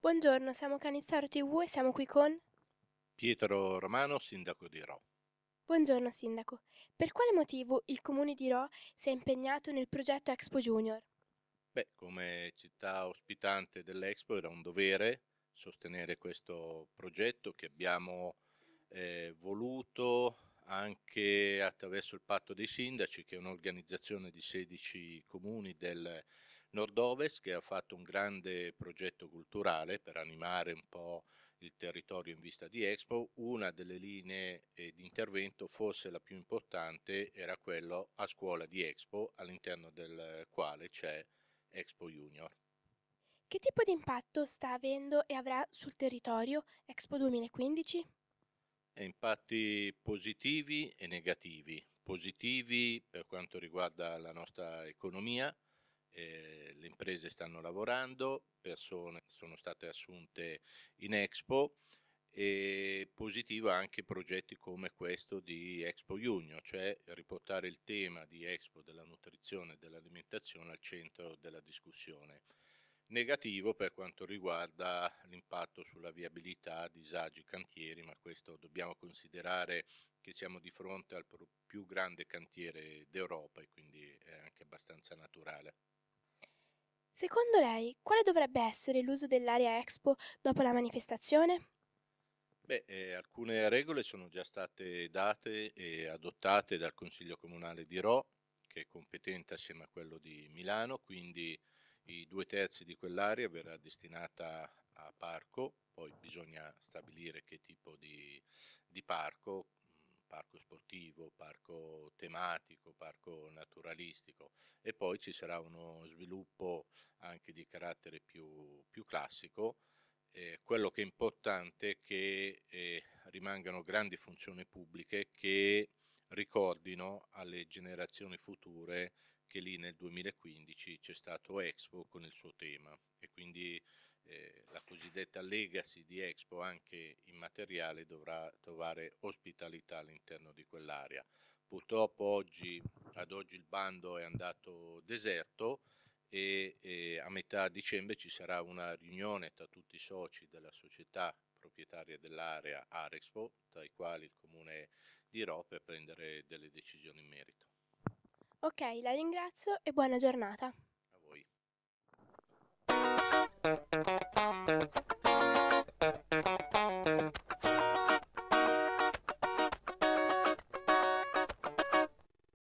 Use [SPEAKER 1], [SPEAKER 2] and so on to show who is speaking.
[SPEAKER 1] Buongiorno, siamo Canizzaro TV e siamo qui con
[SPEAKER 2] Pietro Romano, sindaco di Ro.
[SPEAKER 1] Buongiorno sindaco, per quale motivo il comune di Ro si è impegnato nel progetto Expo Junior?
[SPEAKER 2] Beh, come città ospitante dell'Expo era un dovere sostenere questo progetto che abbiamo eh, voluto anche attraverso il patto dei sindaci che è un'organizzazione di 16 comuni del nord-ovest che ha fatto un grande progetto culturale per animare un po' il territorio in vista di Expo, una delle linee eh, di intervento, forse la più importante, era quello a scuola di Expo, all'interno del quale c'è Expo Junior.
[SPEAKER 1] Che tipo di impatto sta avendo e avrà sul territorio Expo 2015?
[SPEAKER 2] impatti positivi e negativi. Positivi per quanto riguarda la nostra economia, eh, le imprese stanno lavorando, persone sono state assunte in Expo e positivo anche progetti come questo di Expo Junior, cioè riportare il tema di Expo della nutrizione e dell'alimentazione al centro della discussione negativo per quanto riguarda l'impatto sulla viabilità, disagi, cantieri, ma questo dobbiamo considerare che siamo di fronte al più grande cantiere d'Europa e quindi è anche abbastanza naturale.
[SPEAKER 1] Secondo lei, quale dovrebbe essere l'uso dell'area Expo dopo la manifestazione?
[SPEAKER 2] Beh, eh, alcune regole sono già state date e adottate dal Consiglio Comunale di Rò, che è competente assieme a quello di Milano, quindi i due terzi di quell'area verrà destinata a parco, poi bisogna stabilire che tipo di, di parco, mm, parco sportivo, parco tematico, parco naturalistico e poi ci sarà uno sviluppo anche di carattere più, più classico. Eh, quello che è importante è che eh, rimangano grandi funzioni pubbliche che ricordino alle generazioni future che lì nel 2015 c'è stato Expo con il suo tema e quindi eh, la cosiddetta legacy di Expo anche immateriale dovrà trovare ospitalità all'interno di quell'area. Purtroppo oggi, ad oggi il bando è andato deserto e, e a metà dicembre ci sarà una riunione tra tutti i soci della società proprietaria dell'area Arexpo, tra i quali il comune di Ro, per prendere delle decisioni in merito.
[SPEAKER 1] Ok, la ringrazio e buona giornata.
[SPEAKER 2] A voi.